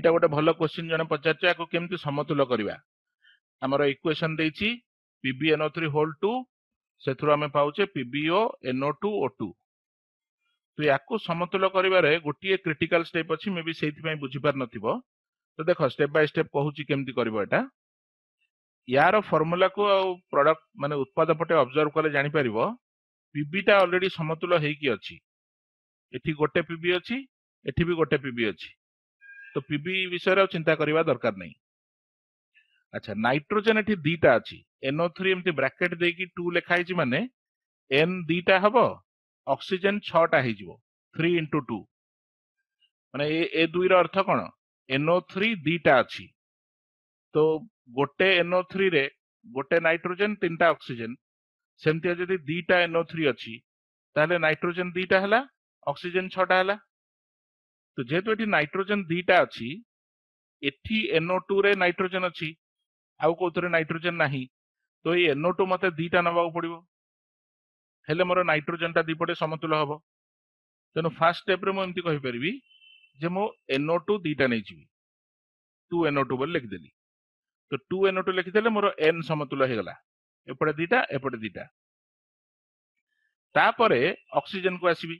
ଏଇଟା ଗୋଟେ ଭଲ କ୍ୱେଶ୍ଚିନ୍ ଜଣେ ପଚାରିଛ ଏହାକୁ କେମିତି ସମତୁଲ କରିବା ଆମର ଇକ୍ୱେସନ୍ ଦେଇଛି P B N O three whole two ସେଥିରୁ ଆମେ ପାଉଛେ P B O N O two O two ତ ୟାକୁ ସମତୁଲ କରିବାରେ ଗୋଟିଏ କ୍ରିଟିକାଲ ଷ୍ଟେପ୍ ଅଛି ମେ ବି ସେଇଥିପାଇଁ ବୁଝିପାରିନଥିବ ତ ଦେଖ ଷ୍ଟେପ୍ ବାଇ ଷ୍ଟେପ୍ କହୁଛି କେମିତି କରିବ ଏଇଟା ୟାର ଫର୍ମୁଲାକୁ ଆଉ ପ୍ରଡକ୍ଟ ମାନେ ଉତ୍ପାଦ ପଟେ ଅବଜର୍ଭ କଲେ ଜାଣିପାରିବ ପି ବି ଟା ଅଲରେଡ଼ି ସମତୁଲ ହେଇକି ଅଛି ଏଠି ଗୋଟେ ପି ବି ଅଛି ଏଠି ବି ଗୋଟେ ପି ବି ଅଛି ତ ପିବି ବିଷୟରେ ଆଉ ଚିନ୍ତା କରିବା ଦରକାର ନାହିଁ ଆଚ୍ଛା ନାଇଟ୍ରୋଜେନ୍ ଏଠି ଦିଟା ଅଛି ଏନ୍ଓ ଥ୍ରୀ ଏମିତି ବ୍ରାକେଟ୍ ଦେଇକି ଟୁ ଲେଖା ହେଇଛି ମାନେ ଏନ୍ ଦିଟା ହବ ଅକ୍ସିଜେନ୍ ଛଅଟା ହେଇଯିବ ଥ୍ରୀ ଇଣ୍ଟୁ ଟୁ ମାନେ ଏ ଏ ଦୁଇର ଅର୍ଥ କ'ଣ ଏନ୍ଓ ଥ୍ରୀ ଦିଟା ଅଛି ତ ଗୋଟେ ଏନ୍ଓ ଥ୍ରୀରେ ଗୋଟେ ନାଇଟ୍ରୋଜେନ୍ ତିନିଟା ଅକ୍ସିଜେନ୍ ସେମିତିଆ ଯଦି ଦିଟା ଏନ୍ଓ ଥ୍ରୀ ଅଛି ତାହେଲେ ନାଇଟ୍ରୋଜେନ୍ ଦିଟା ହେଲା ଅକ୍ସିଜେନ୍ ଛଅଟା ହେଲା তো ଯେହେତୁ ଏଠି ନାଇଟ୍ରୋଜେନ ଦିଟା ଅଛି ଏଠି ଏନଓ ଟୁ ରେ ନାଇଟ୍ରୋଜେନ ଅଛି ଆଉ କୋଉଥିରେ ନାଇଟ୍ରୋଜେନ ନାହିଁ ତ ଏଇ ଏନଓ ଟୁ ମତେ ଦିଟା ନେବାକୁ ପଡିବ ହେଲେ ମୋର ନାଇଟ୍ରୋଜେନଟା ଦିପଟେ ସମତୁଲ ହବ ତେଣୁ ଫାର୍ଷ୍ଟ ଷ୍ଟେପ୍ରେ ମୁଁ ଏମିତି କହିପାରିବି ଯେ ମୁଁ ଏନଓ ଟୁ ଦିଟା ନେଇଯିବି ଟୁ ଏନଓ ଟୁ ବୋଲି ଲେଖିଦେଲି ତ ଟୁ ଏନଓ ଟୁ ଲେଖିଦେଲେ ମୋର ଏନ୍ ସମତୁଲ ହେଇଗଲା ଏପଟେ ଦିଟା ଏପଟେ ଦିଟା ତାପରେ ଅକ୍ସିଜେନକୁ ଆସିବି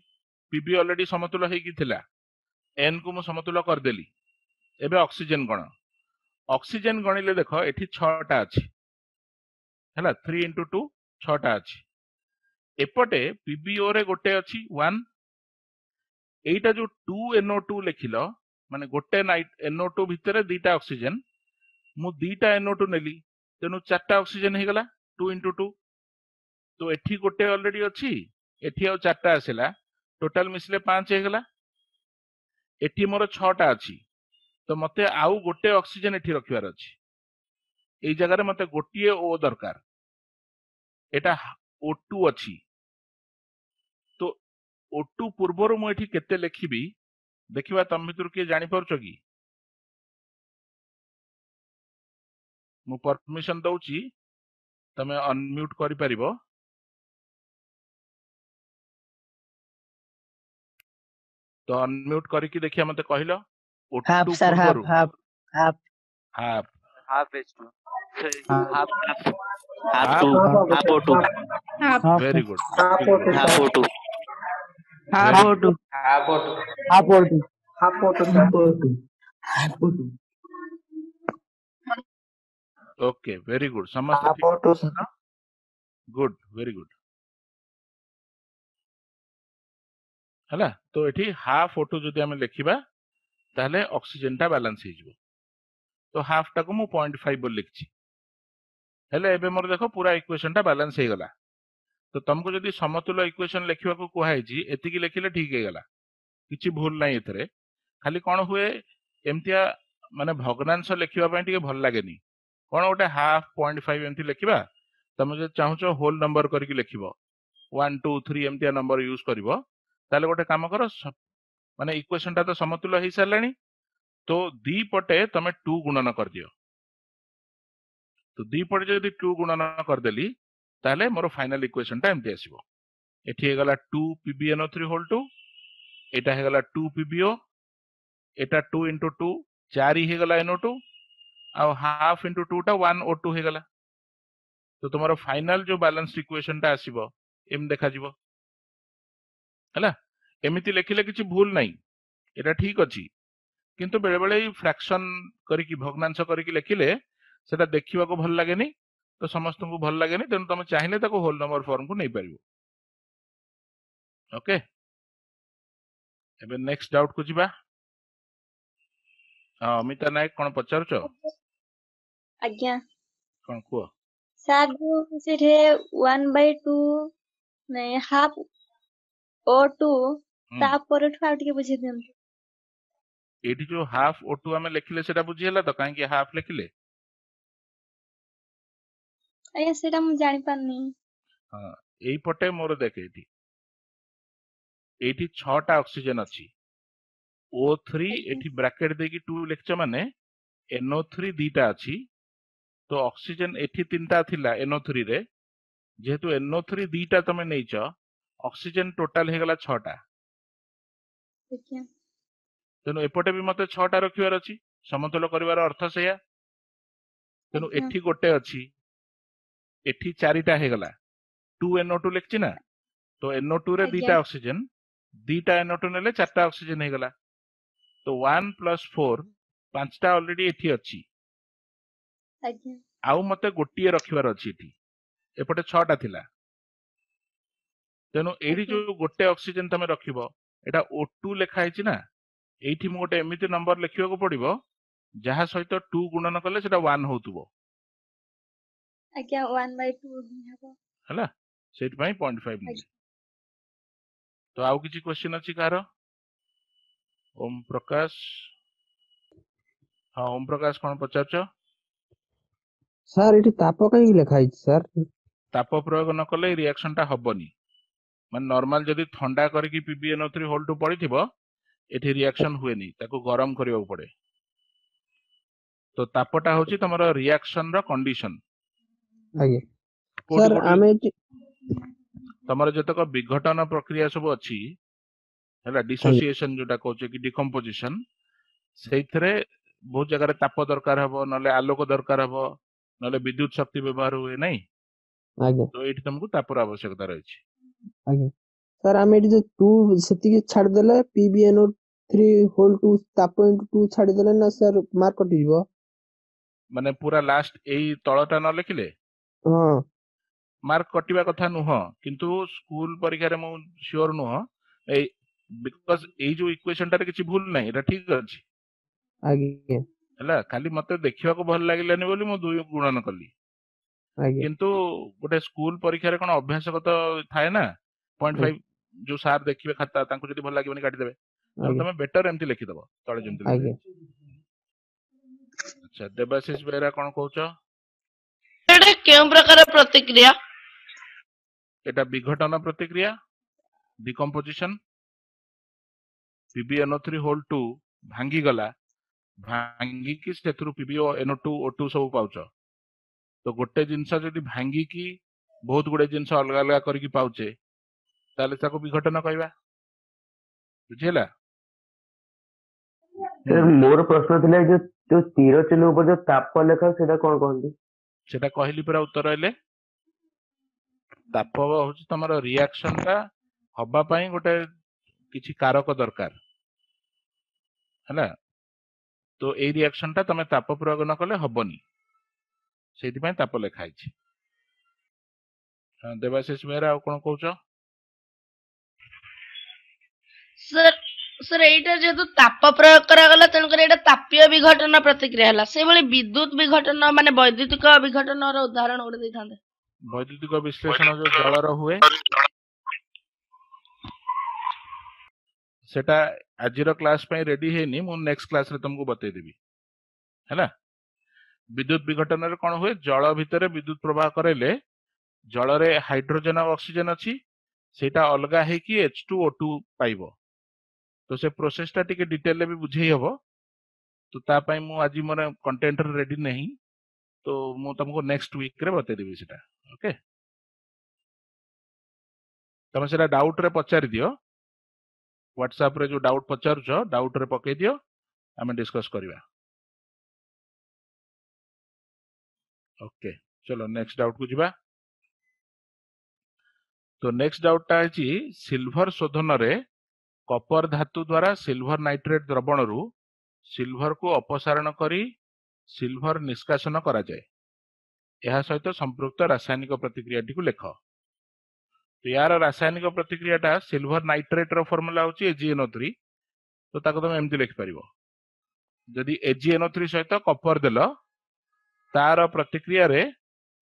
ପିବି ଅଲରେଡି ସମତୁଲ ହେଇକି ଥିଲା এনকু ମୁଁ ସମତୁଲ କରିଦେଲି ଏବେ ଅକ୍ସିଜେନ ଗଣ ଅକ୍ସିଜେନ ଗଣିଲେ ଦେଖ ଏଠି ଛଅଟା ଅଛି ହେଲା ଥ୍ରୀ ଇଣ୍ଟୁ ଟୁ ଛଅଟା ଅଛି ଏପଟେ ପିବିଓରେ ଗୋଟେ ଅଛି ୱାନ୍ ଏଇଟା ଯୋଉ ଟୁ ଏନ୍ଓ ଟୁ ଲେଖିଲ ମାନେ ଗୋଟେ ନାଇଟ୍ ଏନ୍ଓ ଟୁ ଭିତରେ ଦୁଇଟା ଅକ୍ସିଜେନ ମୁଁ ଦୁଇଟା ଏନ୍ଓ ଟୁ ନେଲି ତେଣୁ ଚାରିଟା ଅକ୍ସିଜେନ ହେଇଗଲା ଟୁ ଇଣ୍ଟୁ ଟୁ ତ ଏଠି ଗୋଟେ ଅଲରେଡି ଅଛି ଏଠି ଆଉ ଚାରିଟା ଆସିଲା ଟୋଟାଲ ମିଶିଲେ ପାଞ୍ଚ ହେଇଗଲା ଏଠି ମୋର ଛଅଟା ଅଛି ତ ମୋତେ ଆଉ ଗୋଟେ ଅକ୍ସିଜେନ୍ ଏଠି ରଖିବାର ଅଛି ଏଇ ଜାଗାରେ ମୋତେ ଗୋଟିଏ ଓ ଦରକାର ଏଇଟା ଓ ଟୁ ଅଛି ତ ଓ ଟୁ ପୂର୍ବରୁ ମୁଁ ଏଠି କେତେ ଲେଖିବି ଦେଖିବା ତମ ଭିତରୁ କିଏ ଜାଣିପାରୁଛ କି ମୁଁ ପରମିସନ୍ ଦଉଛି ତମେ ଅନମ୍ୟୁଟ୍ କରିପାରିବ तो अनम्यूट कर देखिए मत कह गुड ओके वेरी गुड समस्त गुड वेरी गुड ହେଲା ତ ଏଠି ହାଫ୍ ଓ ଟୁ ଯଦି ଆମେ ଲେଖିବା ତାହେଲେ ଅକ୍ସିଜେନଟା ବାଲାନ୍ସ ହେଇଯିବ ତ ହାଫ୍ଟାକୁ ମୁଁ ପଏଣ୍ଟ ଫାଇଭ୍ ବୋଲି ଲେଖିଛି ହେଲେ ଏବେ ମୋର ଦେଖ ପୁରା ଇକ୍ୱେସନଟା ବାଲାନ୍ସ ହେଇଗଲା ତ ତମକୁ ଯଦି ସମତୁଲ ଇକ୍ୱେସନ ଲେଖିବାକୁ କୁହାହେଇଛି ଏତିକି ଲେଖିଲେ ଠିକ୍ ହେଇଗଲା କିଛି ଭୁଲ ନାହିଁ ଏଥିରେ ଖାଲି କ'ଣ ହୁଏ ଏମିତିଆ ମାନେ ଭଗ୍ନାଂଶ ଲେଖିବା ପାଇଁ ଟିକେ ଭଲ ଲାଗେନି କ'ଣ ଗୋଟେ ହାଫ୍ ପଏଣ୍ଟ ଫାଇଭ୍ ଏମିତି ଲେଖିବା ତମେ ଯଦି ଚାହୁଁଛ ହୋଲ୍ ନମ୍ବର କରିକି ଲେଖିବ ୱାନ୍ ଟୁ ଥ୍ରୀ ଏମିତିଆ ନମ୍ବର ୟୁଜ୍ କରିବ ତାହେଲେ ଗୋଟେ କାମ କର ମାନେ ଇକ୍ୱେସନଟା ତ ସମତୁଲ ହେଇସାରିଲାଣି ତ ଦୁଇ ପଟେ ତମେ ଟୁ ଗୁଣନ କରିଦିଅ ତ ଦୁଇ ପଟେ ଯଦି ଟୁ ଗୁଣନ କରିଦେଲି ତାହେଲେ ମୋର ଫାଇନାଲ ଇକ୍ୱେସନଟା ଏମିତି ଆସିବ ଏଠି ହେଇଗଲା two P B N O three whole two ଏଇଟା ହେଇଗଲା ଟୁ ପି ବି ଓ ଏଇଟା ଟୁ ଇଣ୍ଟୁ ଟୁ ଚାରି ହେଇଗଲା ଏନ୍ ଓ ଟୁ ଆଉ ହାଫ୍ ଇଣ୍ଟୁ ଟୁଟା ୱାନ୍ ଓ ଟୁ ହେଇଗଲା ତ ତୁମର ଫାଇନାଲ ଯେଉଁ ବାଲାନ୍ସ ଇକ୍ୱେସନଟା ଆସିବ ଏମିତି ଦେଖାଯିବ ହେଲା ଏମିତି ଲେଖିଲେ କିଛି ଭୁଲ ନାହିଁ ଏଇଟା ଠିକ ଅଛି କିନ୍ତୁ ବେଳେବେଳେ ଏଇ ଫ୍ରାକ୍ସନ କରିକି ଭଗ୍ନାଂଶ କରିକି ଲେଖିଲେ ସେଇଟା ଦେଖିବାକୁ ଭଲ ଲାଗେନି ତ ସମସ୍ତଙ୍କୁ ଭଲ ଲାଗେନି ତେଣୁ ତମେ ଚାହିଁଲେ ତାକୁ ହୋଲ ନମ୍ବର ଫର୍ମକୁ ନେଇପାରିବ ଓକେ ଏବେ ନେକ୍ସଟ ଡାଉଟକୁ ଯିବା ହଁ ଅମିତା ନାୟକ କଣ ପଚାରୁଛ ଆଜ୍ଞା କଣ କୁହ ସାର୍ ଯୋଉ ସେଠି one by two half O2 ତା ପରଠୁ ଆଉ ଟିକେ ବୁଝେଇ ଦିଅନ୍ତୁ ଏଇଠି ଯୋଉ ହାଫ O2 ଆମେ ଲେଖିଲେ ସେଟା ବୁଝି ହେଲା ତ କାହିଁକି ହାଫ ଲେଖିଲେ ଆଜ୍ଞା ସେଟା ମୁଁ ଜାଣି ପାରୁନି ହଁ ଏଇପଟେ ମୋର ଦେଖେ ଏଇଠି ଏଇଠି ଛଅଟା ଅକ୍ସିଜେନ ଅଛି ଓ ଥ୍ରୀ ଏଠି ବ୍ରାକେଟ ଦେଇକି ଟୁ ଲେଖିଛ ମାନେ ଏନ୍ଓ ଥ୍ରୀ ଦିଟା ଅଛି ତ ଅକ୍ସିଜେନ ଏଠି ତିନିଟା ଥିଲା ଏନ୍ଓ ଥ୍ରୀରେ ଯେହେତୁ ଏନ୍ଓ ଥ୍ରୀ ଦିଟା ତମେ ନେଇଛ ଅକ୍ସିଜେନ୍ ଟୋଟାଲ ହେଇଗଲା ଛଅଟା ତେଣୁ ଏପଟେ ବି ମତେ ଛଅଟା ରଖିବାର ଅଛି ସମତୁଲ କରିବାର ଅର୍ଥ ସେୟା ତେଣୁ ଏଠି ଗୋଟେ ଅଛି ଏଠି ଚାରିଟା ହେଇଗଲା ଟୁ ଏନ୍ଓ ଟୁ ଲେଖିଛି ନା ତ ଏନ୍ଓ ଟୁ ରେ ଦିଟା ଅକ୍ସିଜେନ୍ ଦିଟା ଏନ୍ଓ ଟୁ ନେଲେ ଚାରିଟା ଅକ୍ସିଜେନ୍ ହେଇଗଲା ତ ୱାନ୍ ପ୍ଲସ୍ ଫୋର୍ ପାଞ୍ଚଟା ଅଲରେଡି ଏଠି ଅଛି ଆଉ ମତେ ଗୋଟିଏ ରଖିବାର ଅଛି ଏଠି ଏପଟେ ଛଅଟା ଥିଲା ତେଣୁ ଏଇଠି ଯୋଉ ଗୋଟେ ଅକ୍ସିଜେନ ତମେ ରଖିବ ଏଇଟା ଓ ଟୁ ଲେଖା ହେଇଛି ନା ଏଇଠି ମୁଁ ଗୋଟେ ଏମିତି ନମ୍ବର ଲେଖିବାକୁ ପଡିବ ଯାହା ସହିତ ଟୁ ଗୁଣନ କଲେ ସେଟା ୱାନ୍ ହଉଥିବ ଆଜ୍ଞା ୱାନ୍ ବାଇ ଟୁ ହେଲା ସେଇଥିପାଇଁ ପଏଣ୍ଟ ଫାଇଭ ନେଲି ତ ଆଉ କିଛି କ୍ୱେଶ୍ଚିନ୍ ଅଛି କାହାର ଓମ୍ ପ୍ରକାଶ ହଁ ଓମ୍ ପ୍ରକାଶ କଣ ପଚାରୁଛ ସାର୍ ଏଠି ତାପ କାହିଁକି ଲେଖା ହେଇଛି ସାର୍ ତାପ ପ୍ରୟୋଗ ନ କଲେ ରିଆକ୍ସନଟା ହବନି মানে নর্মাল যদি থন্ডা করিকি পিবিএনও3 হোল টু পড়িথিব এটি রিয়াকশন হুয়েনি তাকে গরম করিবাকু পড়ে তো তাপটা হচ্ছে তোমার রিয়াকশন র কন্ডিশন আজ্ঞা স্যার আমি তোমার যেতক বিঘটন প্রক্রিয়া সব অছি হেলা ডিসোসিয়েশন যেটা কହୁছে কি ডিকম্পোজিশন সেইথরে বহু জায়গায় তাপ দরকার হব নলে আলোক দরকার হব নলে বিদ্যুৎ শক্তি ব্যবহার হুয়ে নাই তো এটি তোমাকে তাপর আবশ্যকতা রয়েছে ଆଜ୍ଞା ସାର୍ ଆମେ ଏଠି ଯୋଉ ଟୁ ସେତିକି ଛାଡ଼ିଦେଲେ P B N O three whole two ତାପ ଇଣ୍ଟୁ ଟୁ ଛାଡ଼ିଦେଲେ ନା ସାର୍ ମାର୍କ କଟିଯିବ ମାନେ ପୁରା ଲାଷ୍ଟ ଏଇ ତଳଟା ନ ଲେଖିଲେ ହଁ ମାର୍କ କଟିବା କଥା ନୁହଁ କିନ୍ତୁ ସ୍କୁଲ ପରୀକ୍ଷାରେ ମୁଁ ସିଓର ନୁହଁ ଏଇ ବିକଜ ଏଇ ଯୋଉ ଇକ୍ୱେସନଟାରେ କିଛି ଭୁଲ ନାହିଁ ଏଟା ଠିକ ଅଛି ଆଜ୍ଞା ହେଲା ଖାଲି ମତେ ଦେଖିବାକୁ ଭଲ ଲାଗିଲାନି ବୋଲି ମୁଁ ଦୁଇ ଗୁଣନ କଲି କିନ୍ତୁ ଗୋଟେ ସ୍କୁଲ ପରୀକ୍ଷାରେ କଣ ଅଭ୍ୟାସଗତ ଥାଏ ନା ପଏଣ୍ଟ ଫାଇଭ ଯୋଉ ସାର୍ ଦେଖିବେ ଖାତା ତାଙ୍କୁ ଯଦି ଭଲ ଲାଗିବନି କାଟିଦେବେ ତମେ ବେଟର ଏମିତି ଲେଖିଦବ ତଳେ ଯେମିତି ଆଚ୍ଛା ଦେବାଶିଷ ବେହେରା କଣ କହୁଛ ଏଟା କେଉଁ ପ୍ରକାର ପ୍ରତିକ୍ରିୟା এটা বিঘটন প্রতিক্রিয়া decomposition P B N O three whole two ভাঙ্গিগলা ଭାଙ୍ଗିକି ସେଥିରୁ P B O N O two O two ସବୁ ପାଉଛ ତ ଗୋଟେ ଜିନିଷ ଯଦି ଭାଙ୍ଗିକି ବହୁତ ଗୁଡେ ଜିନିଷ ଅଲଗା ଅଲଗା କରିକି ପାଉଛେ ତାହେଲେ ତାକୁ ବିଘଟନ କହିବା ବୁଝିହେଲା ମୋର ପ୍ରଶ୍ନ ଥିଲା ଯେ ଯୋଉ ତୀର ଚିହ୍ନ ଉପରେ ଯୋଉ ତାପ ଲେଖା ସେଟା କଣ କହନ୍ତି ସେଟା କହିଲି ପୁରା ଉତ୍ତର ହେଲେ ତାପ ହଉଛି ତମର ରିଆକ୍ସନ ଟା ହବା ପାଇଁ ଗୋଟେ କିଛି କାରକ ଦରକାର ହେଲା ତ ଏଇ ରିଆକ୍ସନଟା ତମେ ତାପ ପ୍ରୟୋଗ ନ କଲେ ହବନି ସେଇଥିପାଇଁ ତାପ ଲେଖା ହେଇଛି ଦେବାଶିଷ ମେହେରା ଆଉ କଣ କହୁଛ ସାର୍ ଏଇଟା ଯେହେତୁ ତାପ ପ୍ରୟୋଗ କରାଗଲା ତେଣୁକରି ଏଇଟା ତାପୀୟ ବିଘଟନ ପ୍ରତିକ୍ରିୟା ହେଲା ସେଭଳି ବିଦ୍ୟୁତ ବିଘଟନ ମାନେ ବୈଦ୍ୟୁତିକ ବିଘଟନର ଉଦାହରଣ ଗୋଟେ ଦେଇଥାନ୍ତେ ବୈଦ୍ୟୁତିକ ବିଶ୍ଳେଷଣ ଯୋଉ ଜଳର ହୁଏ ସେଟା ଆଜିର କ୍ଲାସ୍ ପାଇଁ ରେଡି ହେଇନି ମୁଁ ନେକ୍ସଟ କ୍ଲାସ୍ରେ ତମକୁ ବତେଇଦେବି ହେଲା ବିଦ୍ୟୁତ ବିଘଟନରେ କ'ଣ ହୁଏ ଜଳ ଭିତରେ ବିଦ୍ୟୁତ ପ୍ରବାହ କରାଇଲେ ଜଳରେ ହାଇଡ୍ରୋଜେନ୍ ଆଉ ଅକ୍ସିଜେନ୍ ଅଛି ସେଇଟା ଅଲଗା ହେଇକି ଏଚ୍ ଟୁ ଓ ଟୁ ପାଇବ ତ ସେ ପ୍ରୋସେସଟା ଟିକେ ଡିଟେଲରେ ବି ବୁଝେଇ ହବ ତ ତା ପାଇଁ ମୁଁ ଆଜି ମୋର କଣ୍ଟେଣ୍ଟରେ ରେଡି ନାହିଁ ତ ମୁଁ ତମକୁ ନେକ୍ସଟ ୱିକରେ ବତେଇଦେବି ସେଟା ଓକେ ତମେ ସେଟା ଡାଉଟରେ ପଚାରି ଦିଅ ହ୍ୱାଟ୍ସଆପ୍ରେ ଯେଉଁ ଡାଉଟ୍ ପଚାରୁଛ ଡାଉଟରେ ପକେଇ ଦିଅ ଆମେ ଡିସ୍କସ୍ କରିବା ଓକେ ଚଲୋ ନେକ୍ସଟ ଡାଉଟକୁ ଯିବା ତ ନେକ୍ସଟ ଡାଉଟଟା ହେଉଛି ସିଲଭର ଶୋଧନରେ କପର ଧାତୁ ଦ୍ୱାରା ସିଲଭର ନାଇଟ୍ରେଟ୍ ଦ୍ରବଣରୁ ସିଲଭରକୁ ଅପସାରଣ କରି ସିଲଭର ନିଷ୍କାସନ କରାଯାଏ ଏହା ସହିତ ସମ୍ପୃକ୍ତ ରାସାୟନିକ ପ୍ରତିକ୍ରିୟାଟିକୁ ଲେଖ ଏହାର ରାସାୟନିକ ପ୍ରତିକ୍ରିୟାଟା ସିଲଭର ନାଇଟ୍ରେଟ୍ର ଫର୍ମୁଲା ହେଉଛି A G N O three ତ ତାକୁ ତୁମେ ଏମିତି ଲେଖିପାରିବ ଯଦି A G N O three ସହିତ କପର ଦେଲ ତାର ପ୍ରତିକ୍ରିୟାରେ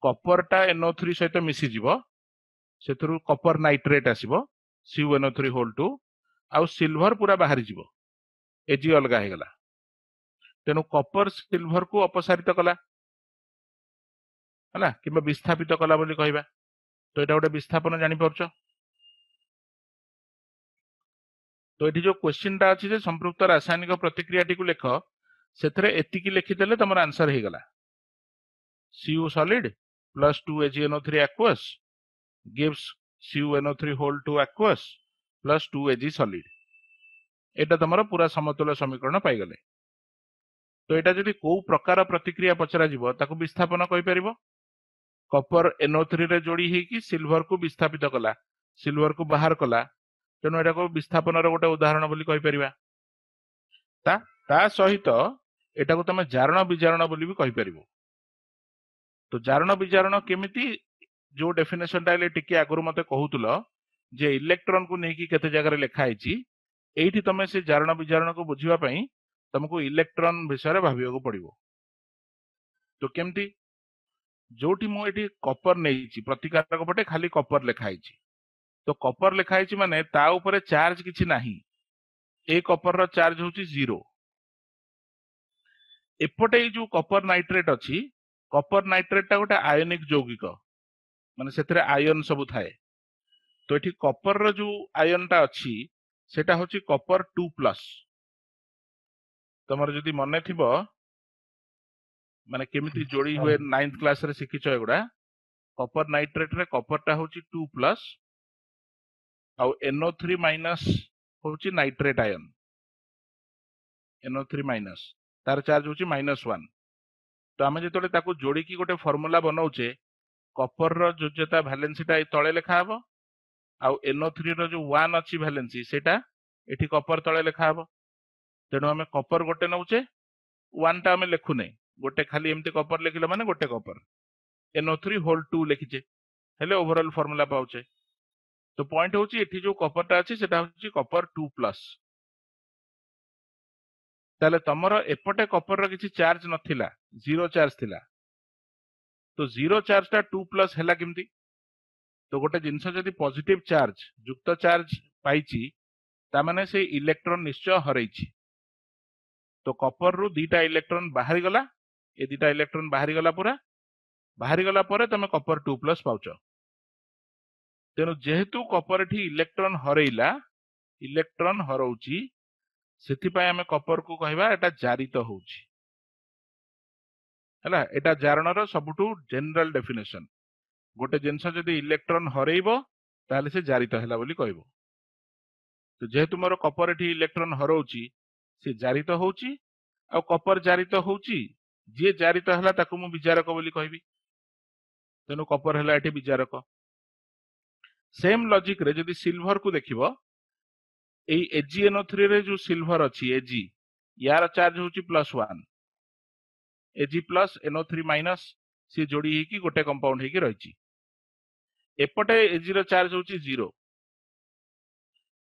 କପରଟା ଏନ୍ ଓ ଥ୍ରୀ ସହିତ ମିଶିଯିବ ସେଥିରୁ କପର ନାଇଟ୍ରେଟ୍ ଆସିବ C U N O three whole two ଆଉ ସିଲଭର ପୁରା ବାହାରିଯିବ ଏ ଜି ଅଲଗା ହେଇଗଲା ତେଣୁ କପର ସିଲଭରକୁ ଅପସାରିତ କଲା ହେଲା କିମ୍ବା ବିସ୍ଥାପିତ କଲା ବୋଲି କହିବା ତ ଏଇଟା ଗୋଟେ ବିସ୍ଥାପନ ଜାଣିପାରୁଛ ତ ଏଠି ଯେଉଁ କ୍ୱେଶ୍ଚିନ୍ଟା ଅଛି ଯେ ସମ୍ପୃକ୍ତ ରାସାୟନିକ ପ୍ରତିକ୍ରିୟାଟିକୁ ଲେଖ ସେଥିରେ ଏତିକି ଲେଖିଦେଲେ ତମର ଆନ୍ସର ହେଇଗଲା CU solid plus 2 AgNO3 aqueous gives CuNO3 whole to aqueous plus 2 Ag solid. ଏଇଟା ତମର ପୁରା ସମତୁଲ ସମୀକରଣ ପାଇଗଲେ ତ ଏଇଟା ଯଦି କୋଉ ପ୍ରକାର ପ୍ରତିକ୍ରିୟା ପଚରାଯିବ ତାକୁ ବିସ୍ଥାପନ କହିପାରିବ କପର ଏନଓ ଥ୍ରୀରେ ଯୋଡ଼ି ହେଇକି ସିଲଭରକୁ ବିସ୍ଥାପିତ କଲା ସିଲଭରକୁ ବାହାର କଲା ତେଣୁ ଏଇଟାକୁ ବିସ୍ଥାପନର ଗୋଟେ ଉଦାହରଣ ବୋଲି କହିପାରିବା ତା ତା ସହିତ ଏଇଟାକୁ ତମେ ଜାରଣ ବିଜାରଣ ବୋଲି ବି କହିପାରିବ তো জারণ বিজারণ কেমিতি ଯୋଉ ଡେଫିନେସନଟା ହେଲେ ଟିକେ ଆଗରୁ ମତେ କହୁଥିଲ ଯେ ଇଲେକ୍ଟ୍ରନକୁ ନେଇକି କେତେ ଜାଗାରେ ଲେଖା ହେଇଛି ଏଇଠି ତମେ ସେ ଜାରଣ ବିଜାରଣକୁ ବୁଝିବା ପାଇଁ ତମକୁ ଇଲେକ୍ଟ୍ରନ ବିଷୟରେ ଭାବିବାକୁ ପଡିବ ତ କେମିତି ଯୋଉଠି ମୁଁ ଏଠି କପର ନେଇଛି ପ୍ରତିକାରକ ପଟେ ଖାଲି କପର ଲେଖା ହେଇଛି ତ କପର ଲେଖା ହେଇଛି ମାନେ ତା ଉପରେ ଚାର୍ଜ କିଛି ନାହିଁ ଏ କପରର ଚାର୍ଜ ହଉଛି ଜିରୋ ଏପଟେ ଏଇ ଯୋଉ କପର ନାଇଟ୍ରେଟ୍ ଅଛି କପର ନାଇଟ୍ରେଟ୍ ଟା ଗୋଟେ ଆୟୋନିକ ଯୌଗିକ ମାନେ ସେଥିରେ ଆୟନ ସବୁ ଥାଏ ତ ଏଠି କପରର ଯୋଉ ଆୟନଟା ଅଛି ସେଟା ହଉଛି କପର ଟୁ ପ୍ଲସ୍ ତମର ଯଦି ମନେ ଥିବ ମାନେ କେମିତି ଯୋଡି ହୁଏ ନାଇନ୍ଥ କ୍ଲାସରେ ଶିଖିଛ ଏଗୁଡା କପର ନାଇଟ୍ରେଟ୍ରେ କପରଟା ହଉଛି ଟୁ ପ୍ଲସ୍ ଆଉ ଏନ୍ଓ ଥ୍ରୀ ମାଇନସ୍ ହଉଛି ନାଇଟ୍ରେଟ୍ ଆୟନ ଏନ୍ଓ ଥ୍ରୀ ମାଇନସ୍ ତାର ଚାର୍ଜ ହଉଛି ମାଇନସ୍ ୱାନ୍ ତ ଆମେ ଯେତେବେଳେ ତାକୁ ଯୋଡ଼ିକି ଗୋଟେ ଫର୍ମୁଲା ବନଉଛେ କପରର ଯୋଗ୍ୟତା ଭାଲେନ୍ସିଟା ଏଇ ତଳେ ଲେଖା ହବ ଆଉ ଏନ୍ଓ ଥ୍ରୀର ଯେଉଁ ୱାନ୍ ଅଛି ଭାଲେନ୍ସି ସେଇଟା ଏଠି କପର ତଳେ ଲେଖା ହବ ତେଣୁ ଆମେ କପର ଗୋଟେ ନେଉଛେ ୱାନ୍ଟା ଆମେ ଲେଖୁନେ ଗୋଟେ ଖାଲି ଏମିତି କପର ଲେଖିଲେ ମାନେ ଗୋଟେ copper N O three whole two ଲେଖିଛେ ହେଲେ ଓଭରଅଲ୍ ଫର୍ମୁଲା ପାଉଛେ ତ ପଏଣ୍ଟ ହେଉଛି ଏଠି ଯେଉଁ କପରଟା ଅଛି ସେଇଟା ହେଉଛି କପର ଟୁ ପ୍ଲସ୍ ତାହେଲେ ତମର ଏପଟେ କପରର କିଛି ଚାର୍ଜ ନଥିଲା ଜିରୋ ଚାର୍ଜ ଥିଲା ତ ଜିରୋ ଚାର୍ଜଟା ଟୁ ପ୍ଲସ୍ ହେଲା କେମିତି ତ ଗୋଟେ ଜିନିଷ ଯଦି ପଜିଟିଭ ଚାର୍ଜ ଯୁକ୍ତ ଚାର୍ଜ ପାଇଛି ତାମାନେ ସେ ଇଲେକ୍ଟ୍ରନ୍ ନିଶ୍ଚୟ ହରେଇଛି ତ କପରରୁ ଦୁଇଟା ଇଲେକ୍ଟ୍ରନ୍ ବାହାରିଗଲା ଏ ଦୁଇଟା ଇଲେକ୍ଟ୍ରନ୍ ବାହାରିଗଲା ପୁରା ବାହାରିଗଲା ପରେ ତମେ କପର ଟୁ ପ୍ଲସ୍ ପାଉଛ ତେଣୁ ଯେହେତୁ କପର ଏଠି ଇଲେକ୍ଟ୍ରନ୍ ହରେଇଲା ଇଲେକ୍ଟ୍ରନ୍ ହରଉଛି ସେଥିପାଇଁ ଆମେ କପରକୁ କହିବା ଏଟା ଜାରିତ ହେଉଛି ହେଲା ଏଇଟା ଜାରଣର ସବୁଠୁ ଜେନେରାଲ ଡେଫିନେସନ ଗୋଟେ ଜିନିଷ ଯଦି ଇଲେକ୍ଟ୍ରନ ହରେଇବ ତାହେଲେ ସେ ଜାରିତ ହେଲା ବୋଲି କହିବ ତ ଯେହେତୁ ମୋର କପର ଏଠି ଇଲେକ୍ଟ୍ରନ ହରଉଛି ସେ ଜାରିତ ହେଉଛି ଆଉ କପର ଜାରିତ ହେଉଛି ଯିଏ ଜାରିତ ହେଲା ତାକୁ ମୁଁ ବିଚାରକ ବୋଲି କହିବି ତେଣୁ କପର ହେଲା ଏଠି ବିଚାରକ ସେମ୍ ଲଜିକ୍ରେ ଯଦି ସିଲଭରକୁ ଦେଖିବ ଏଇ ଏଜିଏନ୍ଓ ଥ୍ରୀରେ ଯେଉଁ ସିଲଭର ଅଛି ଏଜି ୟାର ଚାର୍ଜ ହେଉଛି plus one A G plus N O three minus ସିଏ ଯୋଡ଼ି ହେଇକି ଗୋଟେ କମ୍ପାଉଣ୍ଡ ହେଇକି ରହିଛି ଏପଟେ ଏଜିର ଚାର୍ଜ ହେଉଛି ଜିରୋ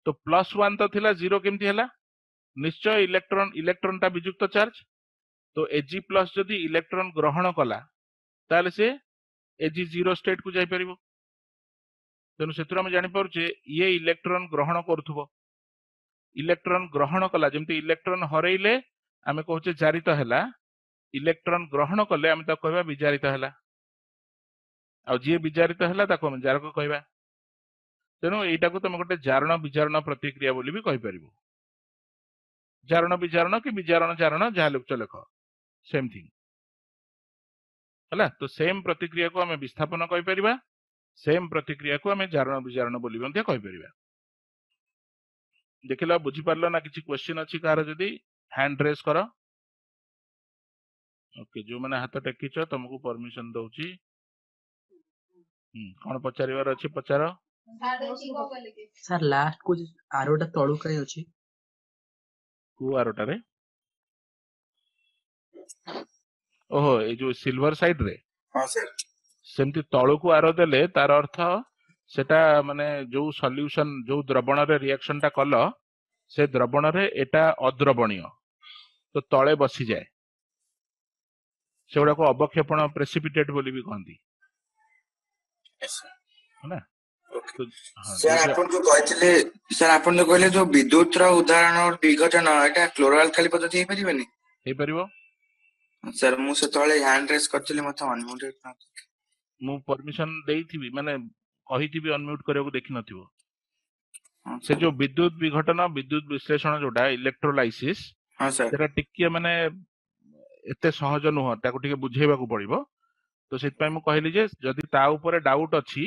ତ ପ୍ଲସ୍ ୱାନ୍ ତ ଥିଲା ଜିରୋ କେମିତି ହେଲା ନିଶ୍ଚୟ ଇଲେକ୍ଟ୍ରନ୍ ଇଲେକ୍ଟ୍ରନଟା ବିଯୁକ୍ତ ଚାର୍ଜ ତ ଏଜି ପ୍ଲସ୍ ଯଦି ଇଲେକ୍ଟ୍ରନ ଗ୍ରହଣ କଲା ତାହେଲେ ସେ ଏଜି ଜିରୋ ଷ୍ଟେଟ୍କୁ ଯାଇପାରିବ ତେଣୁ ସେଥିରୁ ଆମେ ଜାଣିପାରୁଛେ ଇଏ ଇଲେକ୍ଟ୍ରନ ଗ୍ରହଣ କରୁଥିବ ଇଲେକ୍ଟ୍ରନ୍ ଗ୍ରହଣ କଲା ଯେମିତି ଇଲେକ୍ଟ୍ରନ୍ ହରେଇଲେ ଆମେ କହୁଛେ ଜାରିତ ହେଲା ଇଲେକ୍ଟ୍ରନ୍ ଗ୍ରହଣ କଲେ ଆମେ ତାକୁ କହିବା ବିଜାରିତ ହେଲା ଆଉ ଯିଏ ବିଜାରିତ ହେଲା ତାକୁ ଆମେ ଜାରକ କହିବା ତେଣୁ ଏଇଟାକୁ ତମେ ଗୋଟେ ଜାରଣ ବିଜାରଣ ପ୍ରତିକ୍ରିୟା ବୋଲି ବି କହିପାରିବ ଜାରଣ ବିଜାରଣ କି ବିଜାରଣ ଜାରଣ ଯାହା ଲୁପ୍ତ ଲେଖ ସେମ୍ ଥିଙ୍ଗ ହେଲା ତ ସେମ୍ ପ୍ରତିକ୍ରିୟାକୁ ଆମେ ବିସ୍ଥାପନ କହିପାରିବା ସେମ୍ ପ୍ରତିକ୍ରିୟାକୁ ଆମେ ଜାରଣ ବିଜାରଣ ବୋଲି ମଧ୍ୟ କହିପାରିବା ଦେଖିଲା ବୁଝିପାରିଲ ନା କିଛି କ୍ୱେଶ୍ଚିନ୍ ଅଛି କାହାର ଯଦି ହ୍ୟାଣ୍ଡ ରେଜ୍ କର ଓକେ ଯୋଉମାନେ ହାତ ଟେକିଛ ତମକୁ ପରମିଶନ ଦଉଛି କଣ ପଚାରିବାର ଅଛି ପଚାର ସାର୍ ଲାଷ୍ଟ କୁ ଆରଟା ତଳୁ କାଇଁ ଅଛି କୋଉ ଆରଟାରେ ଓହୋ ଏଇ ଯୋଉ ସିଲଭର ସାଇଡ୍ ରେ ସେମିତି ତଳକୁ ଆର ଦେଲେ ତାର ଅର୍ଥ সেটা মানে ଯୋଉ ସଲ୍ୟୁସନ ଯୋଉ ଦ୍ରବଣରେ ରିଆକ୍ସନଟା କଲ ସେ ଦ୍ରବଣରେ ଏଟା ଅଦ୍ରବଣୀୟ ତ ତଳେ ବସିଯାଏ ସେଗୁଡାକୁ ଅବକ୍ଷେପଣ ପ୍ରେସିପିଟେଟ ବୋଲି ବି କହନ୍ତି ହେଲା ସାର୍ ଆପଣ ଯୋଉ କହିଥିଲେ ସାର୍ ଆପଣ ଯୋଉ କହିଲେ ଯୋଉ ବିଦ୍ୟୁତର ଉଦାହରଣ ବିଘଟନ ଏଟା କ୍ଲୋରୋଆଲକାଲି ପଦ୍ଧତି ହେଇପାରିବନି ହେଇପାରିବ ସାର୍ ମୁଁ ସେତେବେଳେ ହ୍ୟାଣ୍ଡ ରେସ୍ କରିଥିଲି ମତେ ଅନମ୍ୟୁଟେଡ୍ ମୁଁ ପରମିସନ ଦେଇଥିବି ମାନେ କହିଥିବି ଅନମ୍ୟୁଟ୍ କରିବାକୁ ଦେଖିନଥିବ ସେ ଯୋଉ ବିଦ୍ୟୁତ ବିଘଟନ ବିଦ୍ୟୁତ ବିଶ୍ଳେଷଣ ଯୋଉଟା ଇଲେକ୍ଟ୍ରୋଲାଇସିସ୍ ସେଟା ଟିକେ ମାନେ ଏତେ ସହଜ ନୁହଁ ତାକୁ ଟିକେ ବୁଝେଇବାକୁ ପଡିବ ତ ସେଥିପାଇଁ ମୁଁ କହିଲି ଯେ ଯଦି ତା ଉପରେ ଡାଉଟ୍ ଅଛି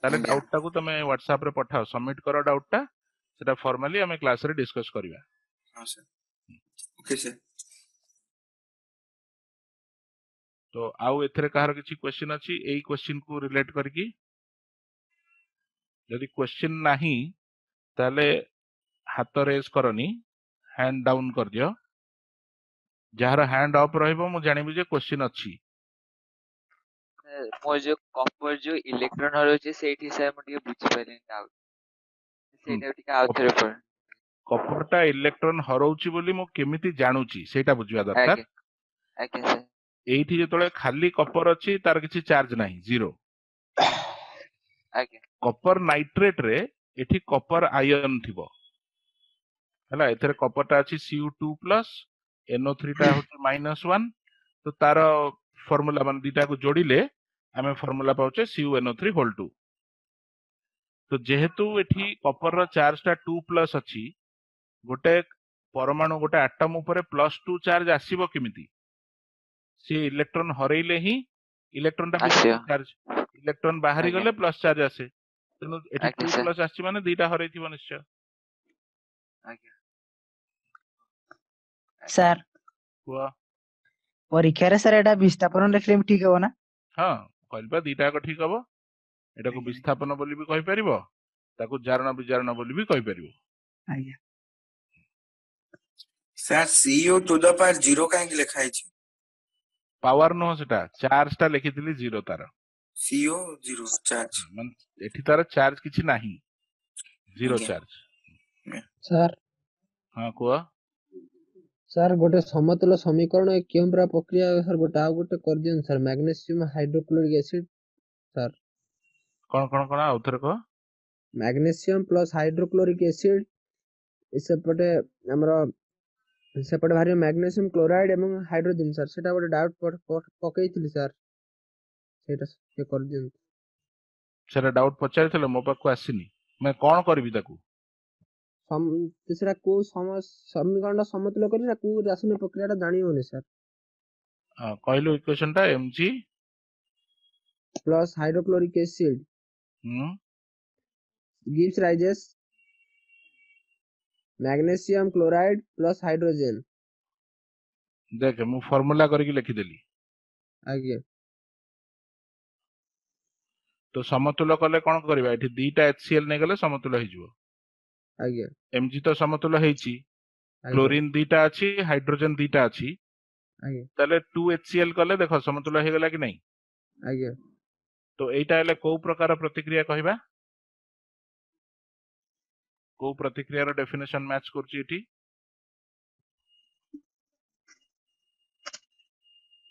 ତାହେଲେ ଡାଉଟ୍ ଟାକୁ ତମେ ହ୍ୱାଟ୍ସଆପ ରେ ପଠାଅ ସବମିଟ କର ଡାଉଟ୍ ଟା ସେଟା ଫର୍ମାଲି ଆମେ କ୍ଲାସ୍ ରେ ଡିସକସ୍ କରିବା ତ ଆଉ ଏଥିରେ କାହାର କିଛି କ୍ୱେଶ୍ଚିନ୍ ଅଛି ଏଇ କ୍ୱେଶ୍ଚିନ୍ କୁ ରିଲେଟ୍ କରିକି যদি କ୍ୱେଶ୍ଚିନ୍ ନାହିଁ ତାହେଲେ ହାତ ରେଜ୍ କରନି ହ୍ୟାଣ୍ଡ ଡାଉନ୍ କରିଦିଅ ଯାହାର ହ୍ୟାଣ୍ଡ ଅପ୍ ରହିବ ମୁଁ ଜାଣିବି ଯେ କ୍ୱେଶ୍ଚିନ୍ ଅଛି ମୋର ଯୋଉ କପର ଯୋଉ ଇଲେକ୍ଟ୍ରନ ରହୁଛି ସେଇଠି ସାର୍ ମୁଁ ଟିକେ ବୁଝିପାରିଲିନି ଆଉ ସେଇଟା ଟିକେ ଆଉ ଥରେ ପଢ କପରଟା ଇଲେକ୍ଟ୍ରନ ହରଉଛି ବୋଲି ମୁଁ କେମିତି ଜାଣୁଛି ସେଇଟା ବୁଝିବା ଦରକାର ଏଇଠି ଯେତେବେଳେ ଖାଲି କପର ଅଛି ତାର କିଛି ଚାର୍ଜ ନାହିଁ ଜିରୋ ଆଜ୍ଞା କପର ନାଇଟ୍ରେଟରେ ଏଠି କପର ଆୟନ ଥିବ ହେଲା ଏଥିରେ କପରଟା ଅଛି ସିୟୁ ଟୁ ପ୍ଲସ୍ ଏନ୍ଓ ଥ୍ରୀଟା ହେଉଛି ମାଇନସ୍ ୱାନ୍ ତ ତାର ଫର୍ମୁଲା ମାନେ ଦୁଇଟାକୁ ଯୋଡ଼ିଲେ ଆମେ ଫର୍ମୁଲା ପାଉଛେ C U N O three whole two ତ ଯେହେତୁ ଏଠି କପରର ଚାର୍ଜଟା ଟୁ ପ୍ଲସ୍ ଅଛି ଗୋଟେ ପରମାଣୁ ଗୋଟେ ଆଟମ୍ ଉପରେ ପ୍ଲସ୍ ଟୁ ଚାର୍ଜ ଆସିବ କେମିତି ସିଏ ଇଲେକ୍ଟ୍ରନ୍ ହରେଇଲେ ହିଁ ଇଲେକ୍ଟ୍ରନଟା ଚାର୍ଜ ଇଲେକ୍ଟ୍ରନ ବାହାରି ଗଲେ ପ୍ଲସ୍ ଚାର୍ଜ ଆସେ ତେଣୁ ଏଠି 2 ପ୍ଲସ୍ ଆସିଛି ମାନେ ଦିଟା ହରେଇଥିବ ନିଶ୍ଚୟ ଆଜ୍ଞା ସାର୍ କୁହ ପରୀକ୍ଷାରେ ସାର୍ ଏଟା ବିସ୍ଥାପନ ଲେଖିଲେ ବି ଠିକ ହବ ନା ହଁ କହିବା ଦିଟା ଯାକ ଠିକ ହବ ଏଟାକୁ ବିସ୍ଥାପନ ବୋଲି ବି କହିପାରିବ ତାକୁ ଜାରଣ ବିଜାରଣ ବୋଲି ବି କହିପାରିବ ଆଜ୍ଞା sir C U two the power 0 କାହିଁକି ଲେଖା ହେଇଛି ପାୱାର ନୁହଁ ସେଟା ଚାର୍ଜଟା ଲେଖିଥିଲି 0 ତାର सीओ जीरो चार्ज मन एठी तारा चार्ज किछि नाही जीरो चार्ज सर हां कोआ सर गोटे समतुल समीकरण केम प्रा प्रक्रिया सर गोटा गोटे कर दियन sir magnesium hydrochloric acid sir कोन कोन कोन उत्तर को मैग्नीशियम प्लस हाइड्रोक्लोरिक एसिड इस पटे हमरो इस पटे भारी मैग्नीशियम क्लोराइड एवं हाइड्रोजन सर सेटा गोटे डाउट पकेथिली सर ସେଇଟା ସେ କରିଦିଅନ୍ତୁ ସେଟା ଡାଉଟ୍ ପଚାରିଥିଲେ ମୋ ପାଖକୁ ଆସିନି ମାନେ କ'ଣ କରିବି ତାକୁ ସେଟା କୋଉ ସମୀକରଣ ସମତୁଲ କରି ନା କୋଉ ରାସାୟନିକ ପ୍ରକ୍ରିୟାଟା ଜାଣି ହଉନି ସାର୍ କହିଲୁ ଇକ୍ୱେସନଟା mg plus hydrochloric acid gives raises magnesium chloride plus hydrogen देख मु फार्मूला करके लिखी देली आगे তো সমতুল কলে কোন করিবা এটি দুইটা HCl নেই গলে সমতুল হইଯିବ আজ্ঞা Mg তো সমতুল হইছি ক্লোরিন দুইটা আছে হাইড্রোজেন দুইটা আছে আজ্ঞা তাহলে 2HCl কলে দেখো সমতুল হই গলা কি নাই আজ্ঞা তো এইটা হলে কোউ প্রকার প্রতিক্রিয়া কহিবা କୋଉ ପ୍ରତିକ୍ରିୟାର ଡେଫିନେସନ ମ୍ୟାଚ୍ କରୁଛି ଏଠି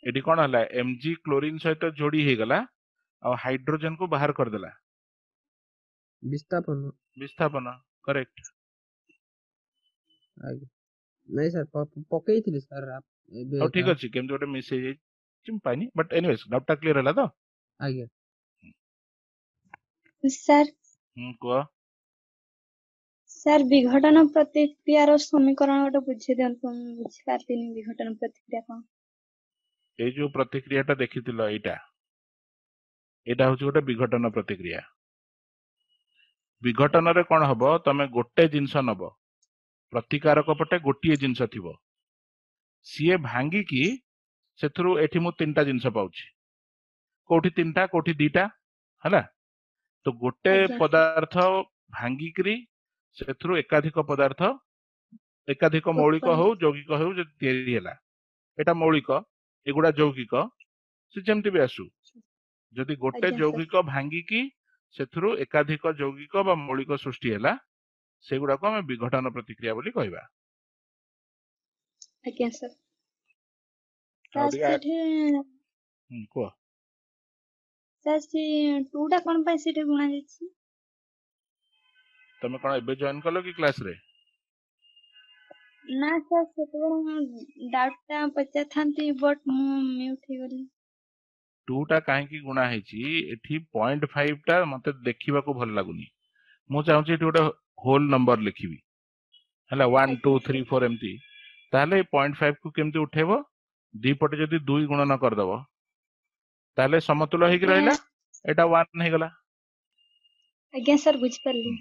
ଏଠି କଣ ହେଲା ଏମଜି କ୍ଲୋରିନ୍ ସହିତ ଯୋଡି ହେଇଗଲା ଆଉ ହାଇଡ୍ରୋଜେନ କୁ ବାହାର କରିଦେଲା ବିସ୍ଥାପନ ବିସ୍ଥାପନ କରେକ୍ଟ ଆଜ୍ଞା ନାଇଁ ସାର୍ ପକେଇଥିଲି ସାର୍ ହଉ ଠିକ ଅଛି କେମିତି ଗୋଟେ ମିସ୍ ହେଇଯାଇଛି ମୁଁ ପାଇନି ବଟ୍ ଏନିୱେଜ୍ ଡାଉଟଟା କ୍ଲିୟର ହେଲା ତ ଆଜ୍ଞା ସାର୍ ହୁଁ କୁହ ସାର୍ ବିଘଟନ ପ୍ରତିକ୍ରିୟାର ସମୀକରଣ ଗୋଟେ ବୁଝେଇ ଦିଅନ୍ତୁ ମୁଁ ବୁଝିପାରିଲିନି ବିଘଟନ ପ୍ରତିକ୍ରିୟା କ'ଣ ଏଇ ଯୋଉ ପ୍ରତିକ୍ରିୟାଟା ଦେଖିଥିଲ ଏଇଟା ଏଇଟା ହେଉଛି ଗୋଟେ ବିଘଟନ ପ୍ରତିକ୍ରିୟା ବିଘଟନରେ କ'ଣ ହେବ ତୁମେ ଗୋଟେ ଜିନିଷ ନେବ ପ୍ରତିକାରକ ପଟେ ଗୋଟିଏ ଜିନିଷ ଥିବ ସିଏ ଭାଙ୍ଗିକି ସେଥିରୁ ଏଠି ମୁଁ ତିନିଟା ଜିନିଷ ପାଉଛି କେଉଁଠି ତିନିଟା କେଉଁଠି ଦୁଇଟା ହେଲା ତ ଗୋଟେ ପଦାର୍ଥ ଭାଙ୍ଗିକିରି ସେଥିରୁ ଏକାଧିକ ପଦାର୍ଥ ଏକାଧିକ ମୌଳିକ ହେଉ ଯୌଗିକ ହେଉ ଯଦି ତିଆରି ହେଲା ଏଇଟା ମୌଳିକ ଏଗୁଡ଼ା ଯୌଗିକ ସେ ଯେମିତି ବି ଆସୁ ଯଦି ଗୋଟେ ଯୌଗିକ ଭାଙ୍ଗିକି ସେଥିରୁ ଏକାଧିକ ଯୌଗିକ ବା ମୌଳିକ ସୃଷ୍ଟି ହେଲା ସେଗୁଡାକୁ ଆମେ ବିଘଟନ ପ୍ରତିକ୍ରିୟା ବୋଲି କହିବା ଆଜ୍ଞା ସାର୍ କୁହ ସାର୍ ସେ ଟୁଟା କ'ଣ ପାଇଁ ସେଠି ଗୁଣା ଯାଇଛି ତମେ କ'ଣ ଏବେ ଜଏନ୍ କଲ କି କ୍ଲାସରେ ନା ସାର୍ ସେତେବେଳେ ମୁଁ ଡାଉଟଟା ପଚାରିଥାନ୍ତି ବଟ୍ ମୁଁ ମ୍ୟୁଟ୍ ହେଇଗଲି ଟୁଟା କାହିଁକି ଗୁଣା ହେଇଛି ଏଠି ପଏଣ୍ଟ ଫାଇଭଟା ମୋତେ ଦେଖିବାକୁ ଭଲ ଲାଗୁନି ମୁଁ ଚାହୁଁଛି ଏଠି ଗୋଟେ ହୋଲ୍ ନମ୍ବର ଲେଖିବି ହେଲା ୱାନ୍ ଟୁ ଥ୍ରୀ ଫୋର୍ ଏମିତି ତାହେଲେ ଏ ପଏଣ୍ଟ ଫାଇଭକୁ କେମିତି ଉଠେଇବ ଦୁଇ ପଟେ ଯଦି ଦୁଇ ଗୁଣନ କରିଦେବ ତାହେଲେ ସମତୁଲ ହେଇକି ରହିଲା ଏଇଟା ୱାନ୍ ହେଇଗଲା ଆଜ୍ଞା ସାର୍ ବୁଝିପାରିଲି